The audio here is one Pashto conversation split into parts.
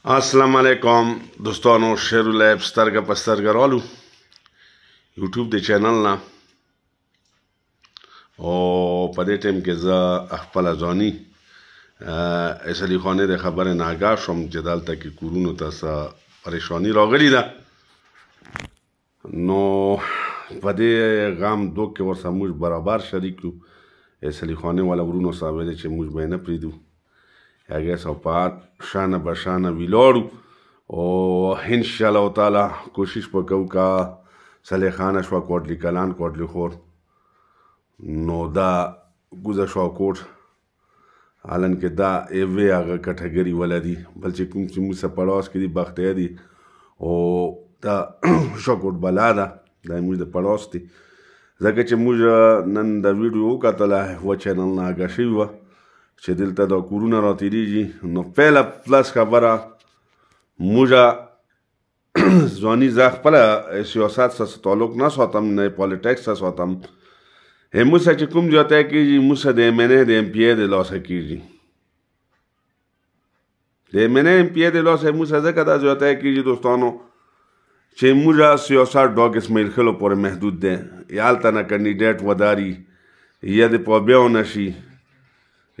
अस्सलाम वालेकुम दोस्तों शेर लैब स्तरगा पस्तरगा रोलू यूट्यूब दे चैनल ना او په دې ټیم کې زه خپل ځاني اسلی خانه د خبره ناګه شوم چې دلته کې کورونو تاسو پریشانی راغلی ده نو په دې غم دوک کې ورسموږ برابر شریکو اسلی خانه ولا ورونو صاحب چې موږ به نه پریدو I guess او په شانه بشانه ویلوړو او ان شاء الله تعالی کوشش وکړو کا صالح خان شوا کوټلی کلان کوټلی خور نو دا ګوزه شوا کوټ حالان کې دا ایوی هغه کټګری ولدي بل چې کوم چې موږ پړاوس کې دی بختیا دی او دا شوکوټ بلادا دا موږ د پړاوس دی ځکه چې موږ نن دا ویډیو وکړه و چینل نه هغه شی و چې دلته دا کورونه را تیریږي نو پهله پلس خبره موږه ځواني زه خپله سیاست سره تعلق نه ساتم نه پالیټکس سره ساتم هموسه چې کوم ځای ته کېږي موسه د ایم این اې د ایم پی اې د لاسه کېږي د ایم این اې ایم پی اې د لاسه موسه ځکه دا ځای ته کېږي دوستانو چې موږه سیاست ډاګ اسماعیل خلو پورې محدود دی یالته نه کنډیډیټ وداري یا د پوبیا نشي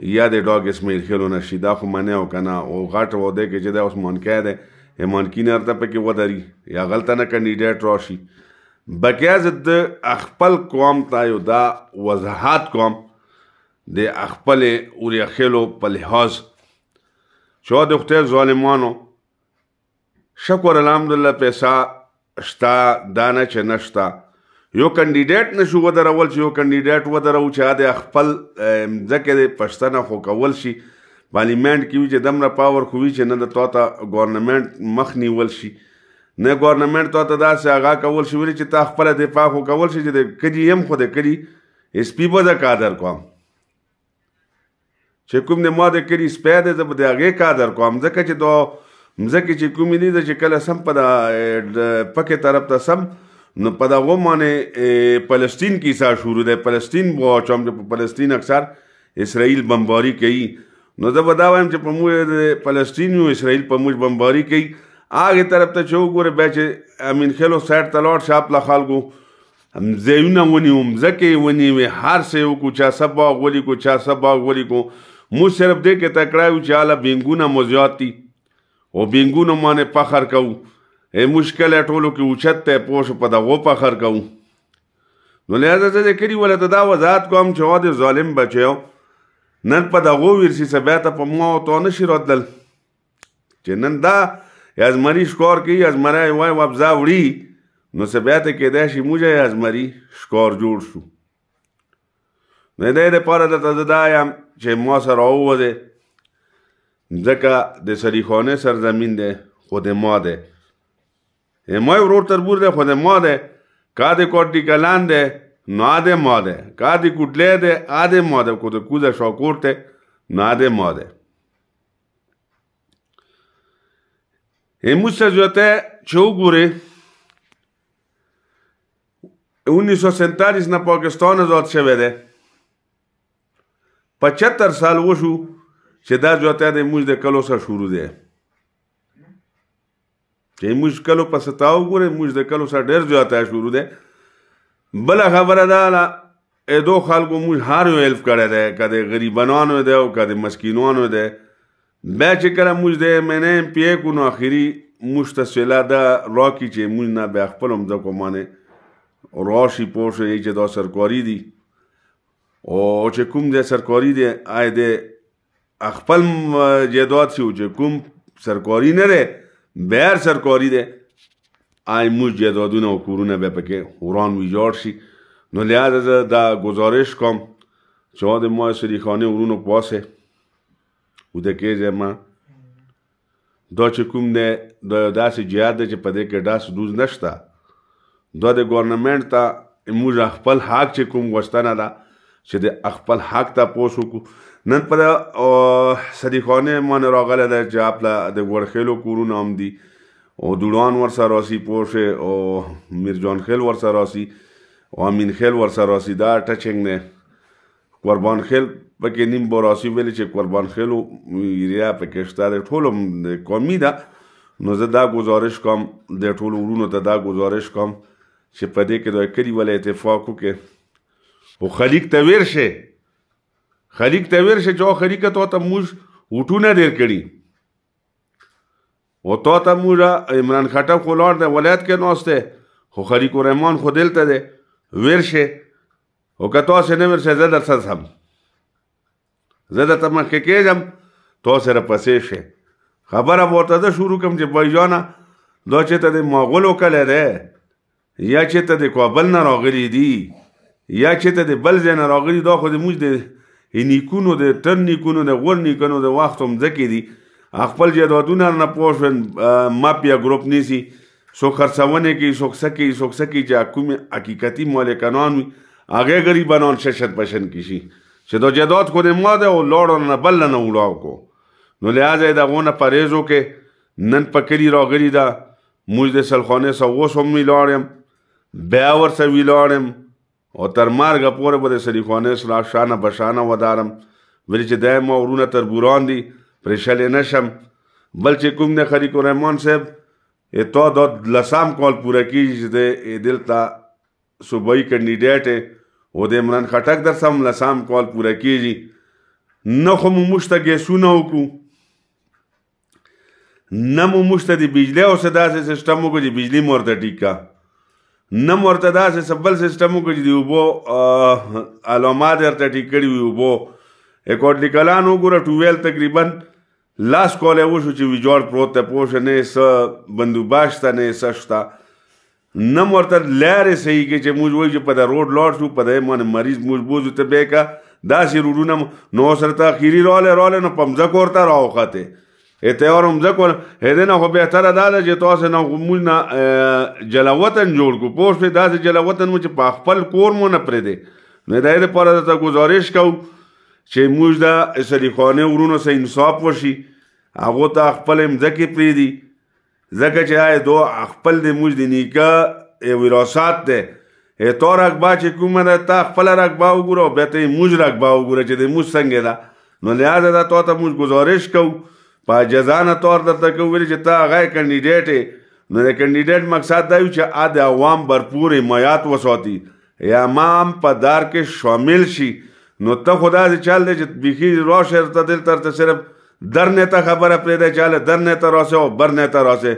یا د ډاګ اسمیل خلونه شي دا خو منه او کنه او غټ و دی کې چې دا اوس مونکه ده مونکی نه ته پکې ودري یا غلطه نه کاندیدټ راشي بکیا زد خپل قوم ته یو دا وضاحت کوم د خپل اوري خلو په لحاظ شو د خپل ظالمانو شکر الحمدلله پیسې شتا دانه چې نشتا یو کاندیدټ نشو ودرول چې یو کاندیدټ ودرو چې د خپل ځکه د پښتنه خو کول شي پارلیمنت کې چې دمره پاور خو وی چې نه د توتا ګورنمنت مخ نیول شي نه ګورنمنت توتا داسې هغه کول شي چې تا خپل دفاع خو کول شي چې د کډی هم خو د کډی اس پی به د کادر کوم چې کوم نه ما د کډی سپه د زب د هغه کادر کوم ځکه چې دو مزکه چې کوم دي چې کله سم په د پکه طرف ته سم نو په دغه باندې فلسطین کیسه شروع ده فلسطین بو چم په فلسطین اکثر اسرائیل بمباری کوي نو زه به دا وایم چې په موږ فلسطین یو اسرائیل په موږ بمباری کوي هغه طرف ته چې وګوره بیا چې امین خلو سایډ ته لاړ شاپ له خلکو هم زیونه ونیوم ځکه یې ونیوې هر څه یې وکړو چا څه باغ ولي کو چا څه باغ ولي کو مو صرف دې کې تکړه یو چې اله بینګونه مو زیات دي او بینګونه باندې فخر کوو مشکل ټولو کې اوچت ته پوش په دغه په خر کوم نو لہذا چې کړي ولا ته دا وزات کوم چې واده ظالم بچو نن په دغه ورسي سبا ته په مو ته نشي راتل چې نن دا از مری شکار کوي از مرای وای وبزا وړي نو سبا ته کې دا شي موږ از مری شکار جوړ شو نه دې لپاره د تزدایم چې مو سره ووده ځکه د سریخانه سرزمین ده خود ما ده ما ورور تربور دی خو د ما دی کا د کوټی کلان دی نو د ما دی کا د کوټلې دی ا د ما دی کو د کوزه شاکور ته نو د ما دی امروز سجوته چې وګوره 1947 نه پاکستان آزاد شوه دی 75 سال وشو چې دا جوته د موږ د کلو سره شروع دی چې موږ کلو په ستا وګوره موږ د کلو سره ډېر زیاته شروع ده بل خبره ده لا ادو خلکو موږ هر یو الف کړی دی کده غریبانو دی او کده مسکینانو دی بیا چې کله موږ د مینه ایم پی کو نو اخري موږ ته سلا ده راکی چې موږ نه به خپل هم د کومانه راشي پوشه یی چې دا سرکاری دی او چې کوم د سرکاری دی آی دی خپل جدات شو چې کوم سرکاری نه بهر سرکاري دی آی موږ جدادونه او کورونه به پکې وران ویجاړ شي نو لہذا دا گزارش کوم چې د ما سری خانه ورونو پاسه و د کې ما دا چې کوم نه د داسې جهاد د چې پدې کې داس دوز نشتا دا د ګورنمنت ته موږ خپل حق چې کوم وستنه ده چې د خپل حق ته پوسو کو نن په صدیقانه مان راغله د جاپل د ورخلو کورونه هم دي او دوړان ور سره راسي پوشه او میرجان خیل ور سره راسي او امین خیل ور سره راسي دا ټچنګ نه قربان خیل پکې نیم براسي ویل چې قربان خیل ایریا پکې شته ټول کومي دا نو زه دا گزارش کوم د ټول ورونو ته دا گزارش کوم چې په دې کې د کلی ولې اتفاق وکړي او خلیق ته ورشه خریق ته ویل شي چې خریق ته ته موږ وټونه ډیر کړي و ته ته موږ عمران خټه خولار د ولایت کې نوسته خو خریق رحمان خو دلته دی ورشه او که تاسو نه ورشه زه در سره هم زه د تمه کې کېږم تاسو سره پسې شي خبره ورته ده شروع کوم چې بایجانه دا چې ته د مغولو کله ده یا چې ته د کابل نه راغلي دي یا چې ته د بل ځای نه راغلي دا خو د موږ د نیکونو د ټن نیکونو د غور نیکونو د وخت هم ځکه دي خپل جدادونه نه پوښون ماپیا ګروپ نیسی سو خرڅونه کې سو سکی سو سکی چې کوم حقیقتي مالکانان هغه غریبانان ششت بشن کیشي چې دا جداد کو نه ماده او لوړ نه بل نه ولاو کو نو لہذا دا غونه پرېزو کې نن پکړی راغلی دا موږ د سلخانه سوغوس هم وی لاړم بیا ور سوي لاړم او تر مرګه پورې به د سریخانه سلا شانه بشانه ودارم ویل چې دای ما ورونه تر بوران دي پرېښلی نه شم بل چې کوم دی خلیق الرحمن صاحب تا دا لسام کال پوره کیږي چې د دلته صوبایي کنډیډیټ یې او د عمران خټک در سم لسام کال پوره کیږي نه خو مو موږ ته ګیسونه وکړو نه مو مشته د بجلی او صدا سیستم وګړي بجلی مورته ټیکا نم ورته داسې سبل سیستم وکړي دی وبو علامات ورته ټیک کړي وي وبو اکورډلی کلان وګوره 12 تقریبا لاس کول یې وشو چې ویجوړ پروت ته پوښ نه س بندوباشت نه سشتا نم ورته لارې صحیح کې چې موږ وایو چې په دا روډ لوټ شو په دې باندې مریض موږ بوزو ته به کا داسې روډونه نو سره ته اخیری رااله رااله نو پمځه کورته راوخته اتیورم ځکول هدنه خو به تر دا ده چې تاسو نه غمول نه جلوتن جوړ کو پوه شئ دا چې جلوتن مو چې په خپل کور مو نه پرې دی نه دای لپاره دا گزارش کو چې موږ د اسری خانه ورونو سره انصاف وشي هغه ته خپل مځکه پرې دی ځکه چې آی دو خپل د موږ د نیکه وراثت ده ته رقبه چې کومه ده تا خپل رقبه وګوره به ته موږ رقبه وګوره چې د موږ څنګه ده نو لہذا دا ته موږ گزارش کوو په جزانه تور درته کوي چې تا غي کاندیدټ نو د کاندیدټ مقصد دا چې ا د عوام برپورې میات وساتي یا امام په دار کې شامل شي نو ته خدا دې چل دې چې بيخي راشه ته دل تر ته صرف در نه ته خبره پرې ده چاله در نه ته راسه او بر نه ته راسه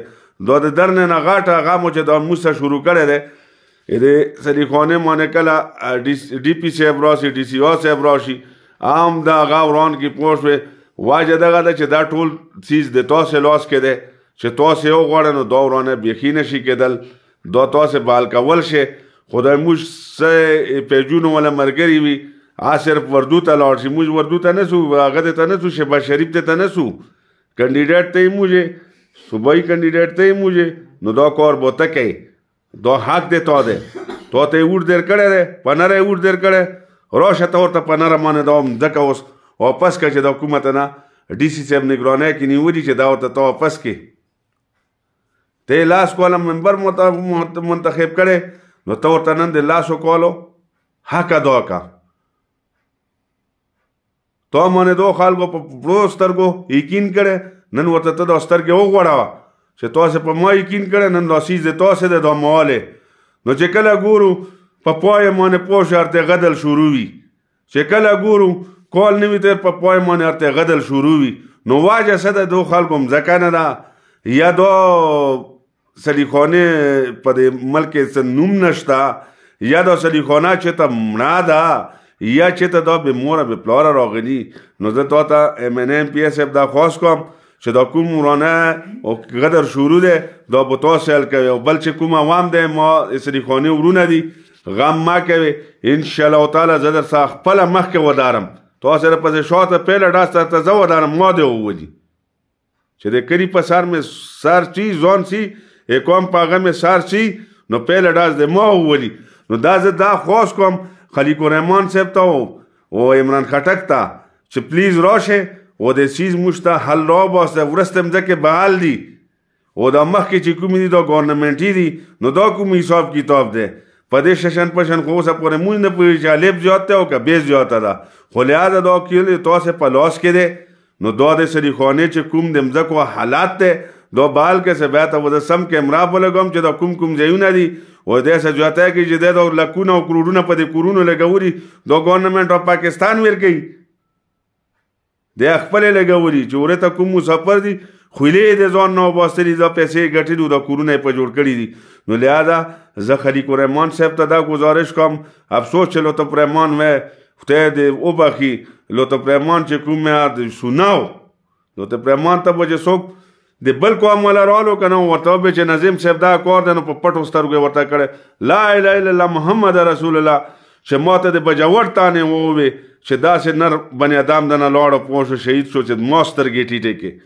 دو د در نه غاټه غامو چې د موسه شروع کړي ده دې سلیخانه مونکلا ډی پی سی ابراسي ډی سی او سی ابراسي عام دا غاوران کې پوښوي واجه دغه ده چې دا ټول سیز د تاسو لاس کې ده چې تاسو یو غواړئ نو دا ورانه بيخي نشي کېدل دا تاسو بال کول شي خدای موږ سه پیجونو ولا مرګري وي آ صرف وردو ته لاړ شي موږ وردو ته نه سو هغه ته نه سو شبا شریف ته نه سو کینډیډیټ ته موږ صوبای کینډیډیټ ته موږ نو دا کور بوته کوي دا حق دی ته ده ته ته وډ در کړه ده پنره وډ در کړه روشه تور ته پنره باندې دوم دکه اوس واپس کا چې د حکومت نه ډي سي صاحب نگرانه کې نیولې چې دا وته ته واپس کې ته لاس کوله منبر منتخب کړي نو ته ورته نن د لاس کولو حق ادا کا تو مونږ دوه خلکو په پروسترګو یقین کړي نن ورته ته د سترګې وغوړاوه چې تاسو په ما یقین کړي نن لاسیز د تاسو د دوماله نو چې کله ګورو په پوهه مونږ پوه شرته غدل شروع وي چې کله ګورو کول نیوی تر په پوای مونږ ارته غدل شروع وي نو واجه صد دو خلکو مزکه نه دا یا دو سلیخونه په ملک سره نوم نشتا یا دو سلیخونه چې ته منا دا یا چې ته دا به مور به پلار راغلی نو زه تا ته ام ان ام پی اس دا خاص کوم چې دا کوم ورانه او غدر شروع ده دا به تاسو ال کوي بل چې کوم عوام ده ما سلیخونه ورونه دي غم ما کوي ان شاء الله تعالی زه در سره خپل مخ کې ودارم تاسو را پسې شاته پیله ډاسته ته زو دان ماده وودی چې د کری په سر مې سر چی ځون سی کوم پاغه مې سر چی نو پیله ډاس د ما وودی نو دا زه دا خواس کوم خلیق الرحمن صاحب ته او عمران خټک ته چې پلیز راشه او د سیز مشته حل را باسته ورستم ځکه بحال دی او دا مخکې چې کومې دي دا ګورنمنټي دي نو دا کوم حساب کتاب ده په دې ششن پشن خو سه پورې موږ نه پوي چې الف زیات او که به زیات ده خو لہذا دا کېل تاسو په لاس کې ده نو دوه د سری خانه چې کوم د مزکو حالات ته دو بال کې سه بیت او د سم کې امرا په لګم چې دا کوم کوم ځایونه دي و دې سه جوته کې چې د دو لکونه او کروڑونه په دې کورونو لګوري دو ګورنمنت اف پاکستان ورګي د خپل لګوري چې ورته کوم مسافر دي خویلې د ځان نو باسري دا پیسې ګټلو دا کورونه په جوړ کړی دي نو لہذا زه خلیق الرحمن صاحب ته دا گزارش کوم افسوس چې لطف الرحمن و خدای دې او باخي لطف الرحمن چې کوم یاد سناو لطف الرحمن ته به څوک د بل قوم ولا رالو کنه ورته به چې نظیم صاحب دا کور دنه په پټو سترګو ورته کړه لا اله الا الله محمد رسول الله چې ماته د بجوړ تانه وو چې دا سه نر بنی ادم دنه لاړو پوه شهید شو چې ماستر گیټی ټیکه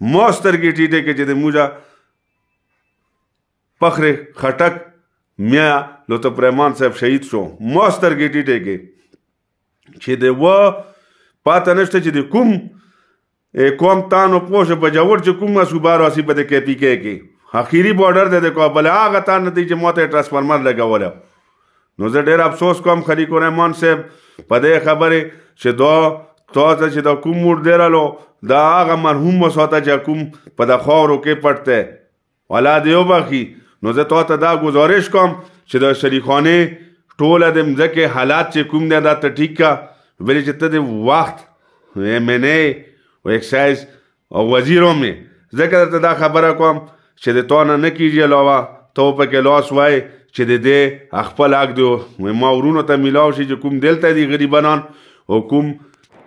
ما سترګې ټیټې کې چې د موجا پخره خټک میا لطف رحمان صاحب شهید شو ما سترګې ټیټې کې چې د و پاتې نشته چې د کوم کوم تانو پوښ په جوړ چې کومه صوبه راسي په د کې پی کې کې اخیری بارډر د کابل هغه تان نتیجه ماته ترانسفارمر لګول نو زه ډیر افسوس کوم خلیق الرحمن صاحب په دې خبره چې دا تا چې دا کوم مور دیرالو دا هغه مرحوم وساته چې کوم په د خاورو کې پټ دی والا دیو باخي نو زه تا ته دا گزارش کوم چې د شریخانه ټوله د مځکه حالات چې کوم دی دا ته ټیک کا ویل چې ته د وخت مې او اکسایز او وزیرو مې ځکه درته دا خبره کوم چې د تا نه نه کیږي علاوه ته پکې لاس وای چې د دې خپل حق دی ما ورونو ته میلاو شي چې کوم دلته دي غریبانان او کوم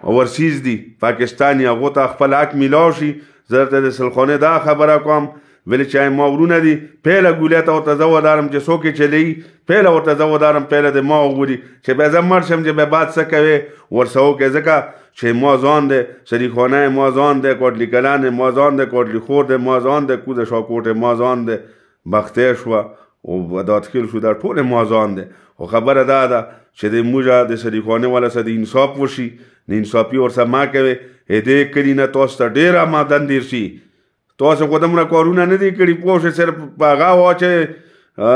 ورسیز دي پاکستاني هغه ته خپل حق میلاو شي زرته د سلخونه دا خبره کوم ویل چې ما ورونه دي پهله ګولې ته ورته زو دارم چې څوک چلی پهله ورته زو دارم پهله د ما وګوري چې به زمر شم چې به باد څه کوي ورسو کې ځکه چې ما ځان دې شریخونه ما ځان دې کوټلی کلان ما ځان دې کوټلی خور دې ما ځان دې کود شاکوټ ما ځان دې بخته شو او ودات کېل شو در ټول ما ځان دې او خبره دا ده چې د موږ د شریفانه ولا سد انصاف وشي نه انصافي ور سم ما کوي دې کړي نه تاسو ته ډیره مادن دیر شي تاسو کومه کارونه نه دی کړی پوه صرف باغا واچه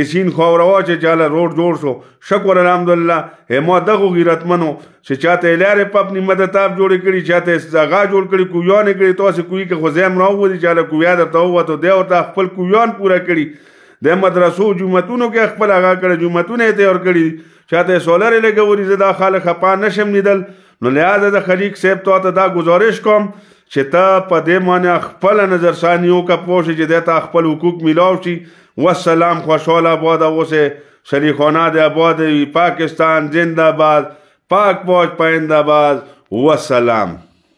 اسین خوروا چې چاله روډ جوړ شو شکر الحمدلله هما دغه غیرتمنو چې چاته لاره په خپل مدد اپ جوړ کړي چاته زغا جوړ کړي کویان کړي تاسو کوی کې خو زم راو دي چاله کویا درته وته دی او خپل کویان پورا کړي د مدرسو جمعتونو کې خپل هغه کړه جمعتونه ته اور کړي چاته سولر لګوري زدا خال خپا نشم نیدل نو لحاظ د خلیق صاحب ته دا گزارش کوم چې تا په دې معنی خپل نظر ثانیو کا پوښ چې دته خپل حقوق میلاو شي والسلام خوشاله باد اوسه شریخانه د آباد پاکستان زنده باد پاک پوج پاینده باد والسلام